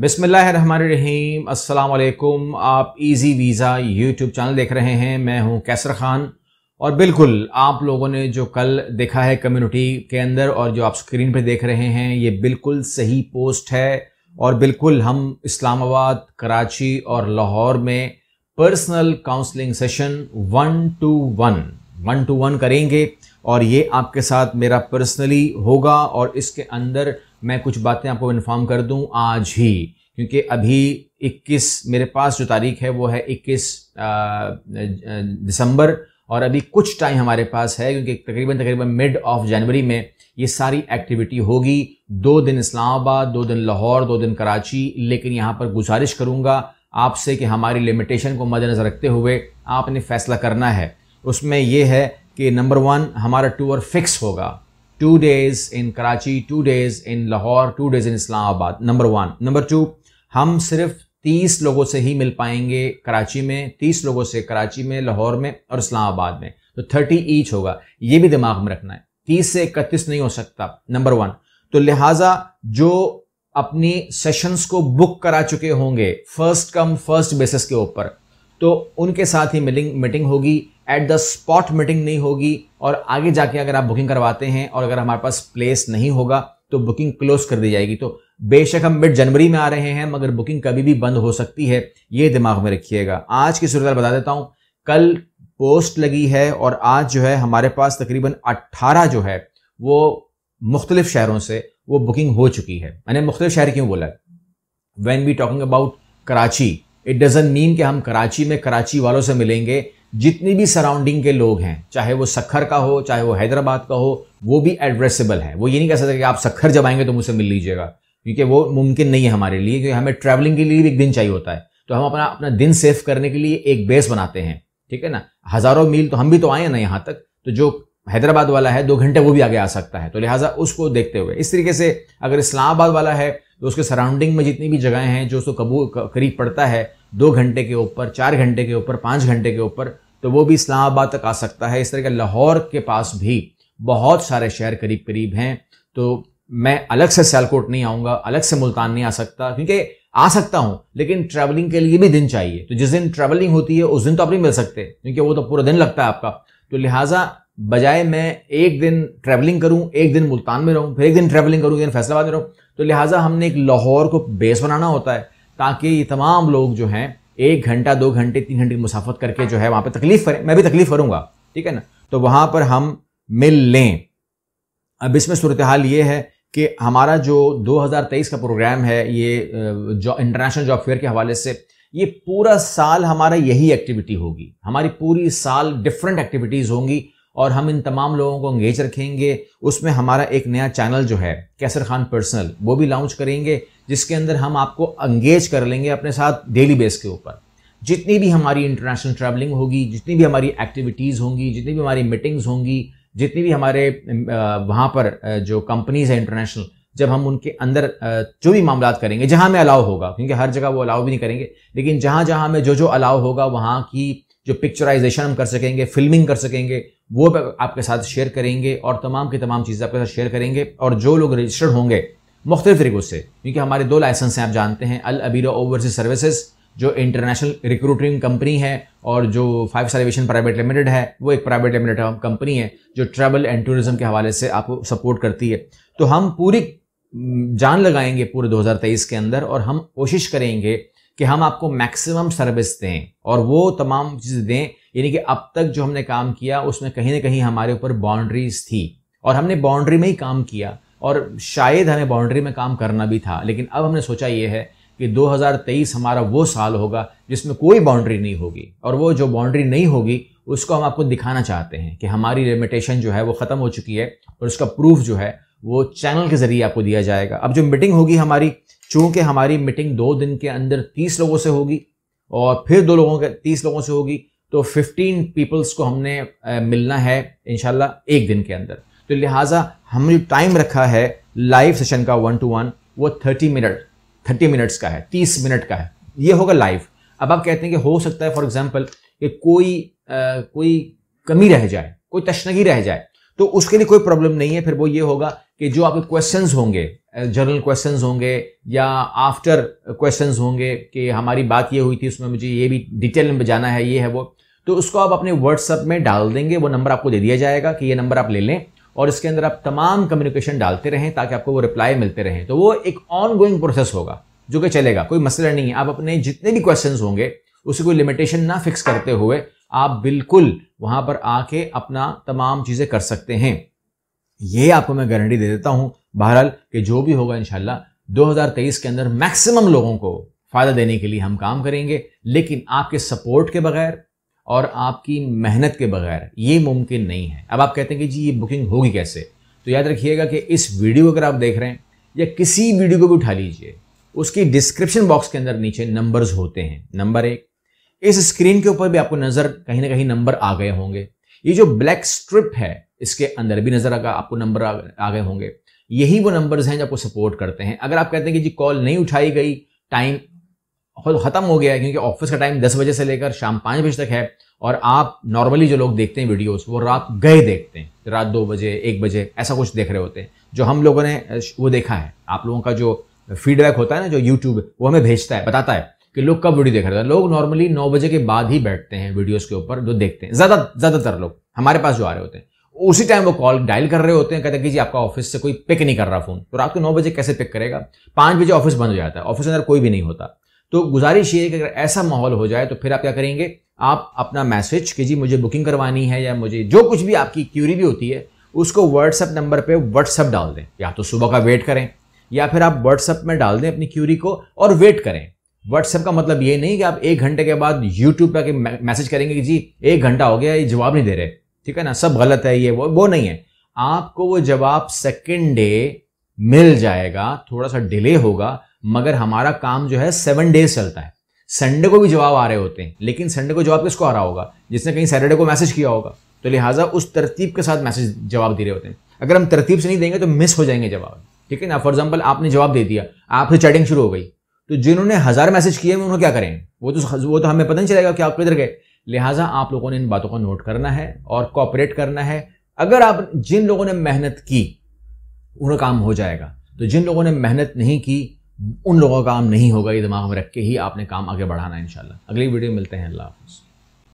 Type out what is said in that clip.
बिसमीम अल्लाम आप इजी वीज़ा यूट्यूब चैनल देख रहे हैं मैं हूं कैसर ख़ान और बिल्कुल आप लोगों ने जो कल देखा है कम्युनिटी के अंदर और जो आप स्क्रीन पर देख रहे हैं ये बिल्कुल सही पोस्ट है और बिल्कुल हम इस्लामाबाद कराची और लाहौर में personal counselling session one to one one to one करेंगे और ये आपके साथ मेरा पर्सनली होगा और इसके अंदर मैं कुछ बातें आपको इन्फॉर्म कर दूं आज ही क्योंकि अभी 21 मेरे पास जो तारीख है वो है 21 दिसंबर और अभी कुछ टाइम हमारे पास है क्योंकि तकरीबन तकरीबन मिड ऑफ जनवरी में ये सारी एक्टिविटी होगी दो दिन इस्लामाबाद दो दिन लाहौर दो दिन कराची लेकिन यहाँ पर गुजारिश करूँगा आपसे कि हमारी लिमिटेशन को मद्दनज़र रखते हुए आपने फैसला करना है उसमें यह है कि नंबर वन हमारा टूर फिक्स होगा two days in Karachi, two days in Lahore, two days in Islamabad. Number one. Number two, हम सिर्फ 30 लोगों से ही मिल पाएंगे कराची में 30 लोगों से कराची में लाहौर में और इस्लामाबाद में तो 30 ईच होगा ये भी दिमाग में रखना है 30 से 31 नहीं हो सकता नंबर वन तो लिहाजा जो अपनी सेशंस को बुक करा चुके होंगे फर्स्ट कम फर्स्ट बेसिस के ऊपर तो उनके साथ ही मीटिंग मीटिंग होगी एट द स्पॉट मीटिंग नहीं होगी और आगे जाके अगर आप बुकिंग करवाते हैं और अगर हमारे पास प्लेस नहीं होगा तो बुकिंग क्लोज कर दी जाएगी तो बेशक हम मिड जनवरी में आ रहे हैं मगर बुकिंग कभी भी बंद हो सकती है ये दिमाग में रखिएगा आज की सूरत बता देता हूँ कल पोस्ट लगी है और आज जो है हमारे पास तकरीबन 18 जो है वो मुख्तलिफ शहरों से वो बुकिंग हो चुकी है मैंने मुख्तलिफ शहर क्यों बोला when we talking about Karachi it doesn't mean कि हम कराची में कराची वालों से मिलेंगे जितनी भी सराउंडिंग के लोग हैं चाहे वो सखर का हो चाहे वो हैदराबाद का हो वो भी एड्रेसेबल है वो ये नहीं कह सकते कि आप सखर जब आएंगे तो मुझसे मिल लीजिएगा क्योंकि वो मुमकिन नहीं है हमारे लिए क्योंकि हमें ट्रैवलिंग के लिए भी एक दिन चाहिए होता है तो हम अपना अपना दिन सेव करने के लिए एक बेस बनाते हैं ठीक है ना हज़ारों मील तो हम भी तो आए ना यहाँ तक तो जो हैदराबाद वाला है दो घंटे वो भी आगे आ सकता है तो लिहाजा उसको देखते हुए इस तरीके से अगर इस्लामाबाद वाला है तो उसके सराउंडिंग में जितनी भी जगहें हैं जो उसको कबू करीब पड़ता है दो घंटे के ऊपर चार घंटे के ऊपर पाँच घंटे के ऊपर तो वो भी इस्लामाबाद तक आ सकता है इस तरह का लाहौर के पास भी बहुत सारे शहर करीब करीब हैं तो मैं अलग से सियालकोट नहीं आऊँगा अलग से मुल्तान नहीं आ सकता क्योंकि आ सकता हूँ लेकिन ट्रैवलिंग के लिए भी दिन चाहिए तो जिस दिन ट्रैवलिंग होती है उस दिन तो आप नहीं मिल सकते क्योंकि वो तो पूरा दिन लगता है आपका तो लिहाजा बजाय मैं एक दिन ट्रैवलिंग करूँ एक दिन मुल्तान में रहूँ फिर एक दिन ट्रैवलिंग करूँ एक दिन फैसलाबाद में रहूँ तो लिहाजा हमने एक लाहौर को बेस बनाना होता है ताकि ये तमाम लोग जो हैं एक घंटा दो घंटे तीन घंटे की मुसाफत करके जो है वहाँ पर तकलीफ करें मैं भी तकलीफ करूँगा ठीक है ना तो वहाँ पर हम मिल लें अब इसमें सूरत हाल ये है कि हमारा जो 2023 का प्रोग्राम है ये जो इंटरनेशनल जॉब फेयर के हवाले से ये पूरा साल हमारा यही एक्टिविटी होगी हमारी पूरी साल डिफरेंट एक्टिविटीज़ होंगी और हम इन तमाम लोगों को अंगेज रखेंगे उसमें हमारा एक नया चैनल जो है कैसर खान पर्सनल वो भी लॉन्च करेंगे जिसके अंदर हम आपको अंगेज कर लेंगे अपने साथ डेली बेस के ऊपर जितनी भी हमारी इंटरनेशनल ट्रैवलिंग होगी जितनी भी हमारी एक्टिविटीज़ होंगी जितनी भी हमारी मीटिंग्स होंगी जितनी भी हमारे वहाँ पर जो कंपनीज़ हैं इंटरनेशनल जब हम उनके अंदर जो भी मामला करेंगे जहाँ में अलाउ होगा क्योंकि हर जगह वो अलाउ भी नहीं करेंगे लेकिन जहाँ जहाँ में जो जो अलाउ होगा वहाँ की जो पिक्चराइजेशन हम कर सकेंगे फिल्मिंग कर सकेंगे वो आपके साथ शेयर करेंगे और तमाम की तमाम चीज़ें आपके साथ शेयर करेंगे और जो लोग रजिस्टर्ड होंगे मुख्तलिफ तरीक़ों से क्योंकि हमारे दो लाइसेंस हैं आप जानते हैं अल अबीरा ओवरसी सर्विसेज जो इंटरनेशनल रिक्रूटिंग कंपनी है और जो फाइव सर्वेशन प्राइवेट लिमिटेड है वो एक प्राइवेट लिमिटेड कंपनी है जो ट्रैवल एंड टूरिज्म के हवाले से आपको सपोर्ट करती है तो हम पूरी जान लगाएंगे पूरे 2023 के अंदर और हम कोशिश करेंगे कि हम आपको मैक्सिमम सर्विस दें और वो तमाम चीज़ें दें यानी कि अब तक जो हमने काम किया उसमें कहीं ना कहीं हमारे ऊपर बाउंड्रीज थी और हमने बाउंड्री में ही काम किया और शायद हमें बाउंड्री में काम करना भी था लेकिन अब हमने सोचा ये है कि 2023 हमारा वो साल होगा जिसमें कोई बाउंड्री नहीं होगी और वो जो बाउंड्री नहीं होगी उसको हम आपको दिखाना चाहते हैं कि हमारी लिमिटेशन जो है वो ख़त्म हो चुकी है और उसका प्रूफ जो है वो चैनल के ज़रिए आपको दिया जाएगा अब जो मीटिंग होगी हमारी चूँकि हमारी मीटिंग दो दिन के अंदर तीस लोगों से होगी और फिर दो लोगों के तीस लोगों से होगी तो फिफ्टीन पीपल्स को हमने मिलना है इन एक दिन के अंदर तो लिहाजा हमने टाइम रखा है लाइव सेशन का वन टू वन वो थर्टी मिनट थर्टी मिनट्स का है तीस मिनट का है ये होगा लाइव अब आप कहते हैं कि हो सकता है फॉर एग्जाम्पल कि कोई आ, कोई कमी रह जाए कोई तशनगी रह जाए तो उसके लिए कोई प्रॉब्लम नहीं है फिर वो ये होगा कि जो आपके क्वेश्चन होंगे जनरल क्वेश्चन होंगे या आफ्टर क्वेश्चन होंगे कि हमारी बात ये हुई थी उसमें मुझे ये भी डिटेल में जाना है ये है वो तो उसको आप अपने व्हाट्सअप में डाल देंगे वो नंबर आपको दे दिया जाएगा कि ये नंबर आप ले लें और इसके अंदर आप तमाम कम्युनिकेशन डालते रहें ताकि आपको वो रिप्लाई मिलते रहें तो वो एक ऑन गोइंग प्रोसेस होगा जो कि चलेगा कोई मसला नहीं है आप अपने जितने भी क्वेश्चन होंगे उसे कोई लिमिटेशन ना फिक्स करते हुए आप बिल्कुल वहां पर आके अपना तमाम चीज़ें कर सकते हैं ये आपको मैं गारंटी दे देता हूं बहरहाल कि जो भी होगा इनशाला 2023 के अंदर मैक्सिमम लोगों को फ़ायदा देने के लिए हम काम करेंगे लेकिन आपके सपोर्ट के बगैर और आपकी मेहनत के बगैर ये मुमकिन नहीं है अब आप कहते हैं कि जी ये बुकिंग होगी कैसे तो याद रखिएगा कि इस वीडियो अगर आप देख रहे हैं या किसी वीडियो को भी उठा लीजिए उसकी डिस्क्रिप्शन बॉक्स के अंदर नीचे नंबर्स होते हैं नंबर एक इस स्क्रीन के ऊपर भी आपको नज़र कहीं ना कहीं नंबर आ गए होंगे ये जो ब्लैक स्ट्रिप है इसके अंदर भी नज़र आगा आपको नंबर आ गए होंगे यही वो नंबर्स हैं जो आपको सपोर्ट करते हैं अगर आप कहते हैं कि जी कॉल नहीं उठाई गई टाइम ख़त्म हो गया है क्योंकि ऑफिस का टाइम दस बजे से लेकर शाम पाँच बजे तक है और आप नॉर्मली जो लोग देखते हैं वीडियोस वो रात गए देखते हैं रात दो बजे एक बजे ऐसा कुछ देख रहे होते हैं जो हम लोगों ने वो देखा है आप लोगों का जो फीडबैक होता है ना जो यूट्यूब वो हमें भेजता है बताता है कि लोग कब वीडियो देख रहे थे लोग नॉर्मली नौ बजे के बाद ही बैठते हैं वीडियोस के ऊपर जो देखते हैं ज़्यादा ज़्यादातर लोग हमारे पास जो आ रहे होते हैं उसी टाइम वो कॉल डायल कर रहे होते हैं कहते हैं कि जी आपका ऑफिस से कोई पिक नहीं कर रहा फोन तो रात को नौ बजे कैसे पिक करेगा पाँच बजे ऑफिस बंद हो जाता है ऑफिस के अंदर कोई भी नहीं होता तो गुजारिश ये है कि अगर ऐसा माहौल हो जाए तो फिर आप क्या करेंगे आप अपना मैसेज कि जी मुझे बुकिंग करवानी है या मुझे जो कुछ भी आपकी क्यूरी भी होती है उसको व्हाट्सअप नंबर पे व्हाट्सअप डाल दें या तो सुबह का वेट करें या फिर आप व्हाट्सअप में डाल दें अपनी क्यूरी को और वेट करें व्हाट्सअप का मतलब ये नहीं कि आप एक घंटे के बाद यूट्यूब पर मैसेज करेंगे कि जी एक घंटा हो गया ये जवाब नहीं दे रहे ठीक है ना सब गलत है ये वो वो नहीं है आपको वो जवाब सेकेंड डे मिल जाएगा थोड़ा सा डिले होगा मगर हमारा काम जो है सेवन डेज चलता है संडे को भी जवाब आ रहे होते हैं लेकिन संडे को जवाब किसको आ रहा होगा जिसने कहीं सैटरडे को मैसेज किया होगा तो लिहाजा उस तरतीब के साथ मैसेज जवाब दे रहे होते हैं अगर हम तरतीब से नहीं देंगे तो मिस हो जाएंगे जवाब ठीक है ना फॉर एग्जाम्पल आपने जवाब दे दिया आपसे चैटिंग शुरू हो गई तो जिन्होंने हज़ार मैसेज किए हैं उन्होंने क्या करेंगे वो तो वो तो हमें पता नहीं चलेगा कि आप किधर गए लिहाजा आप लोगों ने इन बातों को नोट करना है और कॉपरेट करना है अगर आप जिन लोगों ने मेहनत की उनका काम हो जाएगा तो जिन लोगों ने मेहनत नहीं की उन लोगों का काम नहीं होगा ये दिमाग में रख के ही आपने काम आगे बढ़ाना है इन अगली वीडियो मिलते हैं अल्लाह हाफ़